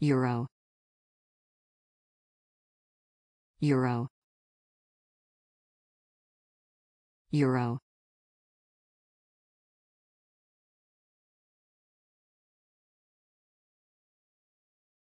Euro Euro Euro